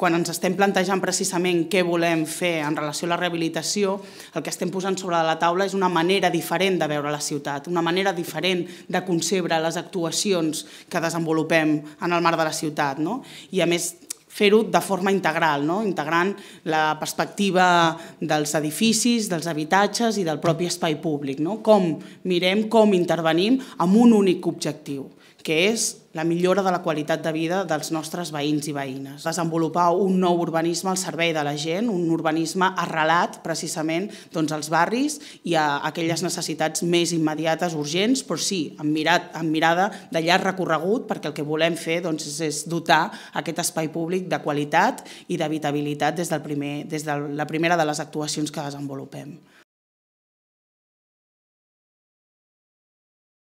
quan ens estem plantejant precisament què volem fer en relació a la rehabilitació, el que estem posant sobre la taula és una manera diferent de veure la ciutat, una manera diferent de concebre les actuacions que desenvolupem en el marc de la ciutat. No? I a més, fer-ho de forma integral, no? integrant la perspectiva dels edificis, dels habitatges i del propi espai públic. No? Com mirem, com intervenim amb un únic objectiu, que és la millora de la qualitat de vida dels nostres veïns i veïnes. Desenvolupar un nou urbanisme al servei de la gent, un urbanisme arrelat precisament doncs, als barris i a aquelles necessitats més immediates, urgents, però sí, amb, mirat, amb mirada de llarg recorregut, perquè el que volem fer doncs, és dotar aquest espai públic de qualitat i d'habitabilitat des, del primer, des de la primera de les actuacions que desenvolupem.